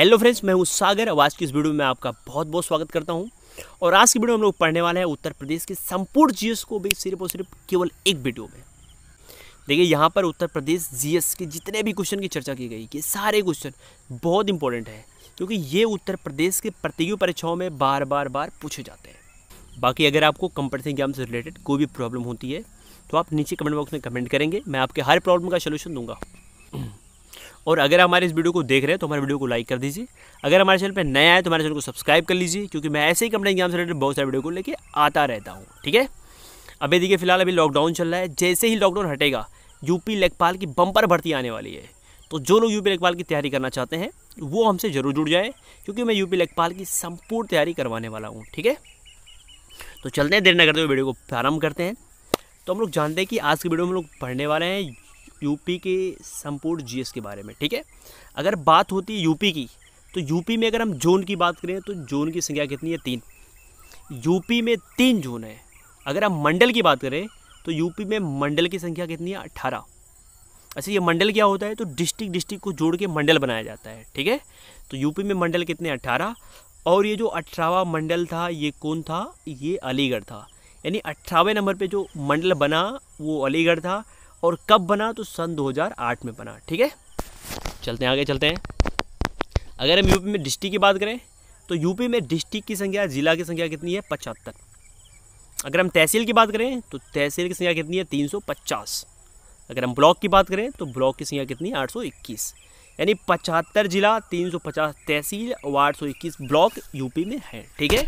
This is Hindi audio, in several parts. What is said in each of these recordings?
हेलो फ्रेंड्स मैं हूँ सागर आज की इस वीडियो में आपका बहुत बहुत स्वागत करता हूँ और आज की वीडियो हम लोग पढ़ने वाले हैं उत्तर प्रदेश के संपूर्ण जीएस को भी सिर्फ और सिर्फ केवल एक वीडियो में देखिए यहाँ पर उत्तर प्रदेश जीएस के जितने भी क्वेश्चन की चर्चा की गई कि सारे क्वेश्चन बहुत इंपॉर्टेंट है क्योंकि ये उत्तर प्रदेश के प्रतियोगी परीक्षाओं में बार बार बार पूछे जाते हैं बाकी अगर आपको कंपटीशन एग्जाम से रिलेटेड कोई भी प्रॉब्लम होती है तो आप नीचे कमेंट बॉक्स में कमेंट करेंगे मैं आपके हर प्रॉब्लम का सोल्यूशन दूंगा और अगर हमारे इस वीडियो को देख रहे हैं तो हमारे वीडियो को लाइक कर दीजिए अगर हमारे चैनल पर नया है तो हमारे चैनल को सब्सक्राइब कर लीजिए क्योंकि मैं ऐसे ही कंपनी एग्जाम से रिलेटेड बहुत सारे वीडियो को लेकर आता रहता हूँ ठीक है अभी देखिए फिलहाल अभी लॉकडाउन चल रहा है जैसे ही लॉकडाउन हटेगा यूपी लेखपाल की बम्पर भर्ती आने वाली है तो जो लोग यूपी लेखपाल की तैयारी करना चाहते हैं वो हमसे ज़रूर जुड़ जाए क्योंकि मैं यूपी लेखपाल की संपूर्ण तैयारी करवाने वाला हूँ ठीक है तो चलते हैं देर न करते हुए वीडियो को प्रारंभ करते हैं तो हम लोग जानते हैं कि आज की वीडियो में हम लोग पढ़ने वाले हैं यूपी के संपूर्ण जीएस के बारे में ठीक है अगर बात होती है यूपी की तो यूपी में अगर हम जोन की बात करें तो जोन की संख्या कितनी है तीन यूपी में तीन जोन है अगर हम मंडल की बात करें तो यूपी में मंडल की संख्या कितनी है अट्ठारह अच्छा ये मंडल क्या होता है तो डिस्ट्रिक्ट डिस्ट्रिक्ट को जोड़ के मंडल बनाया जाता है ठीक है तो यूपी में मंडल कितने अट्ठारह और ये जो अठारहवा मंडल था ये कौन था ये अलीगढ़ था यानी अट्ठारहवें नंबर पे जो मंडल बना वो अलीगढ़ था और कब बना तो सन 2008 में बना ठीक है चलते हैं आगे चलते हैं अगर हम यूपी में डिस्ट्रिक्ट की बात करें तो यूपी में डिस्ट्रिक्ट की संख्या ज़िला की संख्या कितनी है पचहत्तर अगर हम तहसील की बात करें तो तहसील की संख्या कितनी है तीन सौ पचास अगर हम ब्लॉक की बात करें तो ब्लॉक की संख्या कितनी है आठ सौ इक्कीस यानी पचहत्तर जिला तीन सौ पचास तहसील और आठ सौ इक्कीस ब्लॉक यूपी में है ठीक है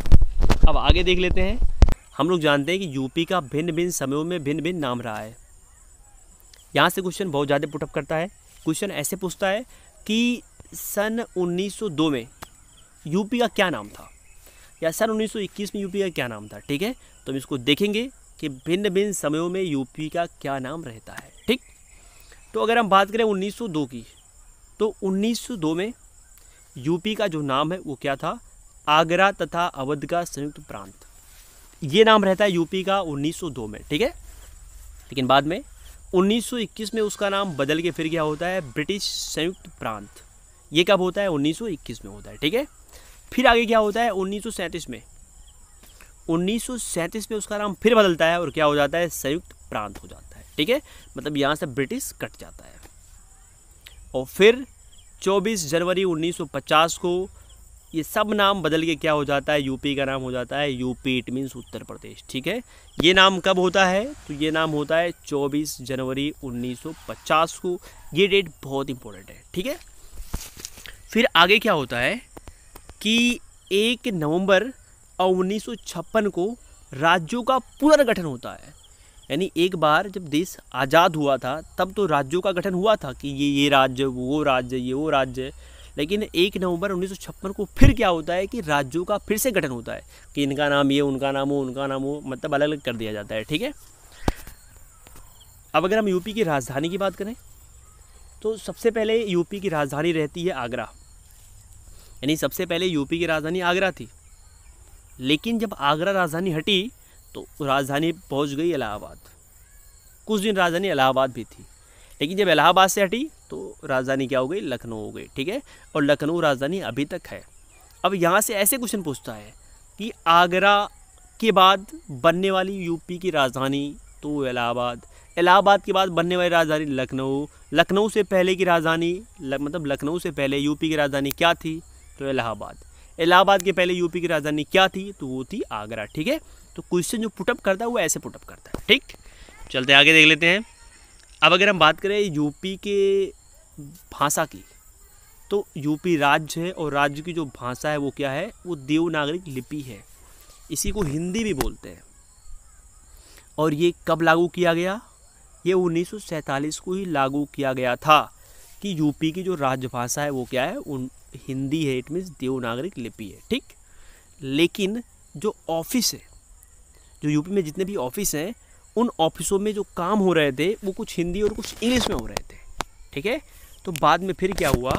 अब आगे देख लेते हैं हम लोग जानते हैं कि यूपी का भिन्न भिन्न समयों में भिन्न भिन्न नाम रहा है यहाँ से क्वेश्चन बहुत ज़्यादा पुटअप करता है क्वेश्चन ऐसे पूछता है कि सन 1902 में यूपी का क्या नाम था या सन 1921 में यूपी का क्या नाम था ठीक है तो हम इसको देखेंगे कि भिन्न भिन्न समयों में यूपी का क्या नाम रहता है ठीक तो अगर हम बात करें 1902 की तो 1902 में यूपी का जो नाम है वो क्या था आगरा तथा अवध का संयुक्त प्रांत ये नाम रहता है यूपी का 1902 में ठीक है लेकिन बाद में 1921 में उसका नाम बदल के फिर क्या होता है ब्रिटिश संयुक्त प्रांत ये कब होता है 1921 में होता है ठीक है फिर आगे क्या होता है 1937 में 1937 में उसका नाम फिर बदलता है और क्या हो जाता है संयुक्त प्रांत हो जाता है ठीक है मतलब यहाँ से ब्रिटिश कट जाता है और फिर 24 जनवरी 1950 को ये सब नाम बदल के क्या हो जाता है यूपी का नाम हो जाता है UP it means Uttar Pradesh ठीक है ये नाम कब होता है तो ये नाम होता है 24 जनवरी 1950 को ये डेट बहुत इंपॉर्टेंट है ठीक है फिर आगे क्या होता है कि एक नवंबर और उन्नीस को राज्यों का पुनर्गठन होता है यानी एक बार जब देश आज़ाद हुआ था तब तो राज्यों का गठन हुआ था कि ये ये राज्य वो राज्य ये वो राज्य लेकिन एक नवंबर उन्नीस को फिर क्या होता है कि राज्यों का फिर से गठन होता है कि इनका नाम ये उनका नाम हो उनका नाम हो मतलब अलग अलग कर दिया जाता है ठीक है अब अगर हम यूपी की राजधानी की बात करें तो सबसे पहले यूपी की राजधानी रहती है आगरा यानी सबसे पहले यूपी की राजधानी आगरा थी लेकिन जब आगरा राजधानी हटी तो राजधानी पहुंच गई इलाहाबाद कुछ दिन राजधानी इलाहाबाद भी थी लेकिन जब इलाहाबाद से हटी तो राजधानी क्या हो गई लखनऊ हो गई ठीक है और लखनऊ राजधानी अभी तक है अब यहाँ से ऐसे क्वेश्चन पूछता है कि आगरा के बाद बनने वाली यूपी की राजधानी तो इलाहाबाद इलाहाबाद के बाद बनने वाली राजधानी लखनऊ लखनऊ से पहले की राजधानी मतलब लखनऊ से पहले यूपी की राजधानी क्या थी तो इलाहाबाद इलाहाबाद के पहले यूपी की राजधानी क्या थी तो वो थी आगरा ठीक है तो क्वेश्चन जो पुटअप करता है वो ऐसे पुटअप करता है ठीक चलते आगे देख लेते हैं अब अगर हम बात करें यूपी के भाषा की तो यूपी राज्य है और राज्य की जो भाषा है वो क्या है वो देवनागरिक लिपि है इसी को हिंदी भी बोलते हैं और ये कब लागू किया गया ये 1947 को ही लागू किया गया था कि यूपी की जो राजभाषा है वो क्या है उन हिंदी है इट मीन्स देवनागरिक लिपि है ठीक लेकिन जो ऑफिस है जो यूपी में जितने भी ऑफिस हैं उन ऑफिसों में जो काम हो रहे थे वो कुछ हिंदी और कुछ इंग्लिश में हो रहे थे ठीक है तो बाद में फिर क्या हुआ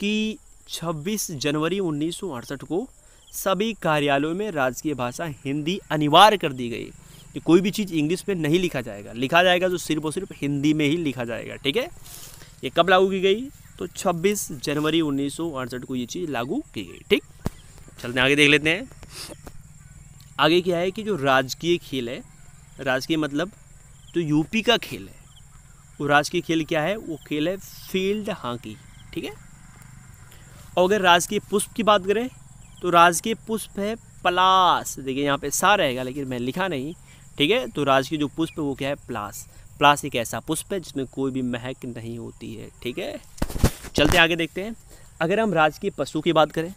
कि 26 जनवरी उन्नीस को सभी कार्यालयों में राजकीय भाषा हिंदी अनिवार्य कर दी गई कि कोई भी चीज़ इंग्लिश में नहीं लिखा जाएगा लिखा जाएगा तो सिर्फ और सिर्फ हिंदी में ही लिखा जाएगा ठीक है ये कब लागू की गई तो 26 जनवरी उन्नीस को ये चीज़ लागू की गई ठीक चलते आगे देख लेते हैं आगे क्या है कि जो राजकीय खेल है राजकीय मतलब जो यूपी का खेल है वो राजकीय खेल क्या है वो खेल है फील्ड हॉकी ठीक है और अगर राजकीय पुष्प की बात करें तो राजकीय पुष्प है प्लास देखिए यहाँ पे सा रहेगा लेकिन मैं लिखा नहीं ठीक है तो राजकीय जो पुष्प है वो क्या है प्लास प्लास एक ऐसा पुष्प है जिसमें कोई भी महक नहीं होती है ठीक है चलते आगे देखते हैं अगर हम राजकीय पशु की बात करें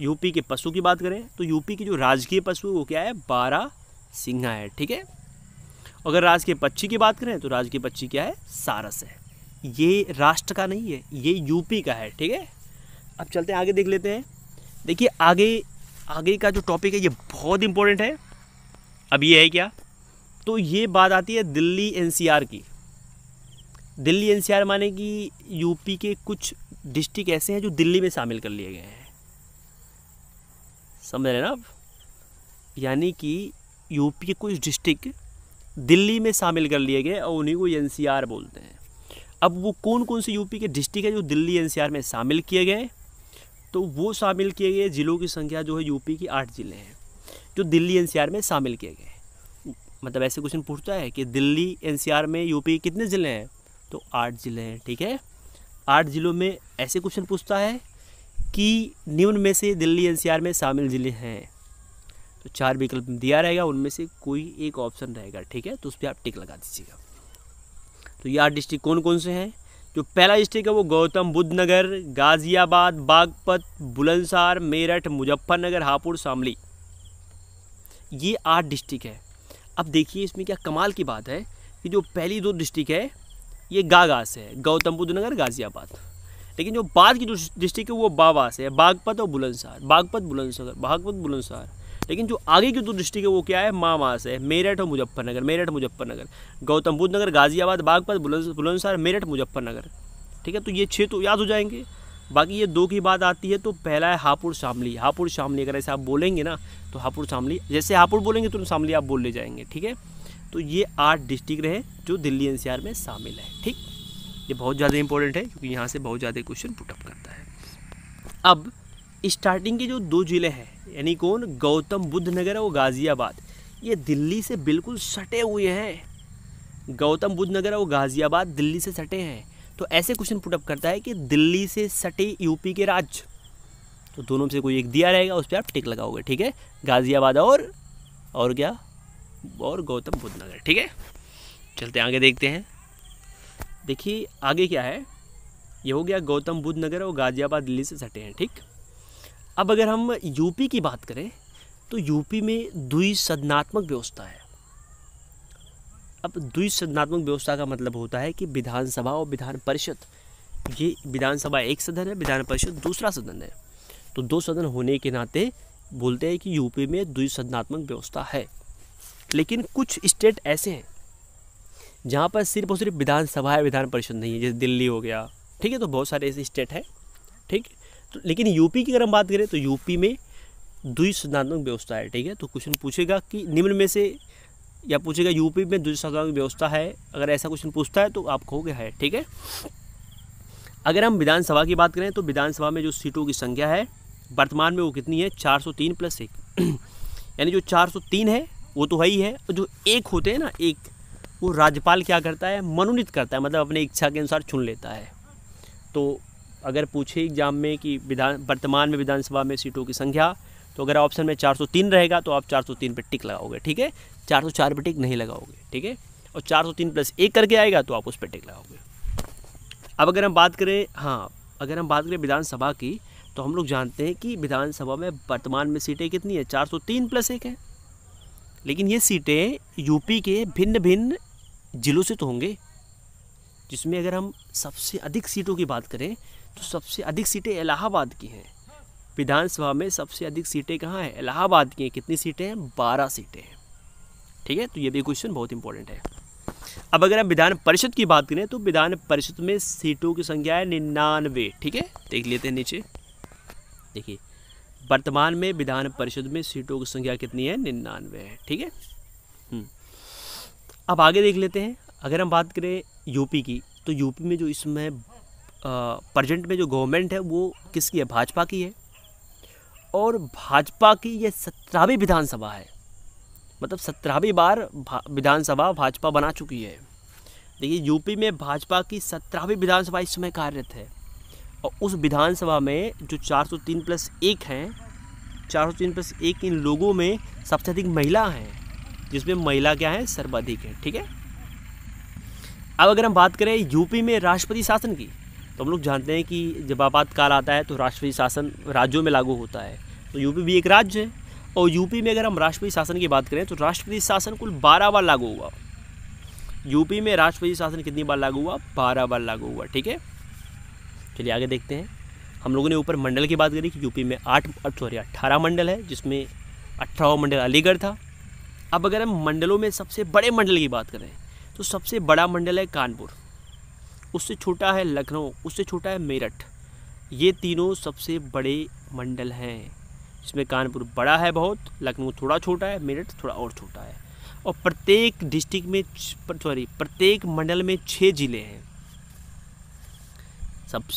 यूपी के पशु की बात करें तो यूपी की जो राजकीय पशु है वो क्या है बारह सिंघा है ठीक है अगर राज के पक्षी की बात करें तो राज पक्षी क्या है सारस है ये राष्ट्र का नहीं है ये यूपी का है ठीक है अब चलते हैं आगे देख लेते हैं देखिए आगे आगे का जो टॉपिक है ये बहुत इंपॉर्टेंट है अब ये है क्या तो ये बात आती है दिल्ली एनसीआर की दिल्ली एनसीआर माने कि यूपी के कुछ डिस्ट्रिक्ट ऐसे हैं जो दिल्ली में शामिल कर लिए गए हैं समझ रहे ना आप यानी कि यूपी के कुछ डिस्ट्रिक्ट दिल्ली में शामिल कर लिए गए और उन्हीं को एन बोलते हैं अब वो कौन कौन से यूपी के डिस्ट्रिक्ट है जो दिल्ली एन में शामिल किए गए तो वो शामिल किए गए ज़िलों की संख्या जो है यूपी की आठ ज़िले हैं जो दिल्ली एन में शामिल किए गए मतलब ऐसे क्वेश्चन पूछता है कि दिल्ली एन में यूपी के कितने ज़िले हैं तो आठ ज़िले हैं ठीक है आठ ज़िलों में ऐसे क्वेश्चन पूछता है कि निम्न में से दिल्ली एन में शामिल ज़िले हैं तो चार विकल्प दिया रहेगा उनमें से कोई एक ऑप्शन रहेगा ठीक है तो उस पर आप टिक लगा दीजिएगा तो ये आठ डिस्ट्रिक्ट कौन कौन से हैं जो पहला डिस्ट्रिक्ट है वो गौतम बुद्ध नगर गाज़ियाबाद बागपत बुलंदसार मेरठ मुजफ्फरनगर हापुड़ शामली ये आठ डिस्ट्रिक्ट है अब देखिए इसमें क्या कमाल की बात है कि जो पहली दो डिस्ट्रिक्ट है ये गागा से है गौतम बुद्ध नगर गाज़ियाबाद लेकिन जो बाद की जो डिस्ट्रिक्ट है वो बाबा से है बागपत और बुलंदसार बागपत बुलंदसार बागपत बुलंदसार लेकिन जो आगे की दो डिस्ट्रिक्ट है वो क्या है मामास है मेरठ और मुजफ्फरनगर मेरठ मुजफ्फरनगर गौतम बुद्ध नगर गाजियाबाद बागपत बुलंदसार मेरठ मुजफ्फरनगर ठीक है तो ये छः तो याद हो जाएंगे बाकी ये दो की बात आती है तो पहला है हापुड़ शामली हापुड़ शामली अगर ऐसे आप बोलेंगे ना तो हापुड़ शामली जैसे हापुड़ बोलेंगे तो शामली आप बोल ले जाएंगे ठीक है तो ये आठ डिस्ट्रिक्ट रहे जो दिल्ली एनसीआर में शामिल है ठीक ये बहुत ज़्यादा इंपॉर्टेंट है क्योंकि यहाँ से बहुत ज़्यादा क्वेश्चन पुटअप करता है अब स्टार्टिंग के जो दो ज़िले हैं यानी कौन गौतम बुद्ध नगर और गाज़ियाबाद ये दिल्ली से बिल्कुल सटे हुए हैं गौतम बुद्ध नगर और गाज़ियाबाद दिल्ली से सटे हैं तो ऐसे क्वेश्चन पुटअप करता है कि दिल्ली से सटे यूपी के राज्य तो दोनों में से कोई एक दिया रहेगा उस पर आप टिक लगाओगे ठीक है गाज़ियाबाद और और क्या और गौतम बुद्ध नगर ठीक है चलते आगे देखते हैं देखिए आगे क्या है ये हो गया गौतम बुद्ध नगर और गाज़ियाबाद दिल्ली से सटे हैं ठीक अब अगर हम यूपी की बात करें तो यूपी में द्विसदनात्मक व्यवस्था है अब द्विसदनात्मक व्यवस्था का मतलब होता है कि विधानसभा और विधान परिषद ये विधानसभा एक सदन है विधान परिषद दूसरा सदन है तो दो सदन होने के नाते बोलते हैं कि यूपी में द्विसदनात्मक व्यवस्था है लेकिन कुछ स्टेट ऐसे हैं जहाँ पर सिर्फ और सिर्फ विधानसभा है विधान परिषद नहीं है जैसे दिल्ली हो गया ठीक है तो बहुत सारे ऐसे स्टेट हैं ठीक तो लेकिन यूपी की अगर हम बात करें तो यूपी में द्विसंधात्मक व्यवस्था है ठीक है तो क्वेश्चन पूछेगा कि निम्न में से या पूछेगा यूपी में द्विसंधात्मक व्यवस्था है अगर ऐसा क्वेश्चन पूछता है तो आप कहोगे है ठीक है अगर हम विधानसभा की बात करें तो विधानसभा में जो सीटों की संख्या है वर्तमान में वो कितनी है चार प्लस एक यानी जो चार है वो तो है ही है और जो एक होते हैं ना एक वो राज्यपाल क्या करता है मनोनीत करता है मतलब अपने इच्छा के अनुसार चुन लेता है तो अगर पूछे एग्ज़ाम में कि विधान वर्तमान में विधानसभा में सीटों की संख्या तो अगर ऑप्शन में 403 रहेगा तो आप 403 पे टिक लगाओगे ठीक है 404 पे टिक नहीं लगाओगे ठीक है और 403 प्लस एक करके आएगा तो आप उस पर टिक लगाओगे अब अगर हम बात करें हाँ अगर हम बात करें विधानसभा की तो हम लोग जानते हैं कि विधानसभा में वर्तमान में सीटें कितनी है चार प्लस एक है लेकिन ये सीटें यूपी के भिन्न भिन्न जिलों से तो होंगे जिसमें अगर हम सबसे अधिक सीटों की बात करें तो सबसे अधिक सीटें इलाहाबाद की हैं विधानसभा में सबसे अधिक सीटें कहाँ हैं इलाहाबाद की हैं कितनी सीटें हैं बारह सीटें हैं ठीक है तो ये भी क्वेश्चन बहुत इंपॉर्टेंट है अब अगर हम विधान परिषद की बात करें तो विधान परिषद में सीटों की संख्या है निन्यानवे ठीक है देख लेते हैं नीचे देखिए वर्तमान में विधान परिषद में सीटों की संख्या कितनी है निन्यानवे है ठीक है हम्म। अब आगे देख लेते हैं अगर हम बात करें यूपी की तो यूपी में जो इसमें प्रजेंट में जो गवर्नमेंट है वो किसकी है भाजपा की है और भाजपा की ये सत्रहवीं विधानसभा है मतलब सत्रहवीं बार विधानसभा भाजपा बना चुकी है देखिए यूपी में भाजपा की सत्रहवीं विधानसभा इस समय कार्यरत है और उस विधानसभा में जो 403 प्लस एक हैं 403 प्लस एक इन लोगों में सबसे अधिक महिला हैं जिसमें महिला क्या है सर्वाधिक है ठीक है अब अगर हम बात करें यूपी में राष्ट्रपति शासन की तो हम लोग जानते हैं कि जब आपातकाल आता है तो राष्ट्रपति शासन राज्यों में लागू होता है तो यूपी भी एक राज्य है और यूपी में अगर हम राष्ट्रपति शासन की बात करें तो राष्ट्रपति शासन कुल बारह बार लागू हुआ यूपी में राष्ट्रपति शासन कितनी बार लागू हुआ बारह बार लागू हुआ ठीक है चलिए आगे देखते हैं हम लोगों ने ऊपर मंडल की बात करी कि यूपी में आठ सॉरी अट्ठारह मंडल है जिसमें अट्ठारह मंडल अलीगढ़ था अब अगर हम मंडलों में सबसे बड़े मंडल की बात करें तो सबसे बड़ा मंडल है कानपुर उससे छोटा है लखनऊ उससे छोटा है मेरठ ये तीनों सबसे बड़े मंडल हैं इसमें कानपुर बड़ा है बहुत लखनऊ थोड़ा छोटा है मेरठ थोड़ा और छोटा है और प्रत्येक डिस्ट्रिक्ट में सॉरी प्रत्येक मंडल में छः ज़िले हैं सब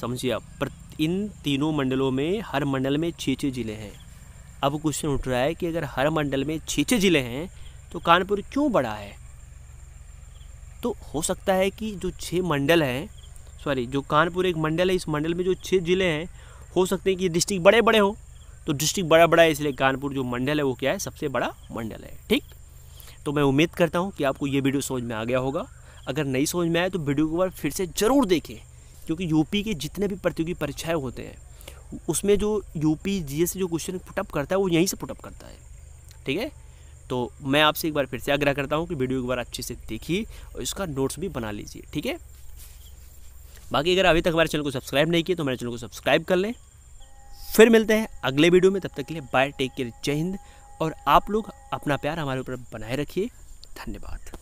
समझिए आप इन तीनों मंडलों में हर मंडल में छः छः ज़िले हैं अब क्वेश्चन उठ रहा है कि अगर हर मंडल में छः छः ज़िले हैं तो कानपुर क्यों बड़ा है तो हो सकता है कि जो छः मंडल हैं सॉरी जो कानपुर एक मंडल है इस मंडल में जो छः ज़िले हैं हो सकते हैं कि डिस्ट्रिक्ट बड़े बड़े हों तो डिस्ट्रिक्ट बड़ा बड़ा है इसलिए कानपुर जो मंडल है वो क्या है सबसे बड़ा मंडल है ठीक तो मैं उम्मीद करता हूँ कि आपको ये वीडियो समझ में आ गया होगा अगर नहीं समझ में आए तो वीडियो को बार फिर से ज़रूर देखें क्योंकि यूपी के जितने भी प्रतियोगी परीक्षाएँ होते हैं उसमें जो यूपी जीएस जो क्वेश्चन पुटअप करता है वो यहीं से पुटअप करता है ठीक है तो मैं आपसे एक बार फिर से आग्रह करता हूँ कि वीडियो एक बार अच्छे से देखिए और इसका नोट्स भी बना लीजिए ठीक है बाकी अगर अभी तक हमारे चैनल को सब्सक्राइब नहीं किया तो हमारे चैनल को सब्सक्राइब कर लें फिर मिलते हैं अगले वीडियो में तब तक के लिए बाय टेक केयर जय हिंद और आप लोग अपना प्यार हमारे ऊपर बनाए रखिए धन्यवाद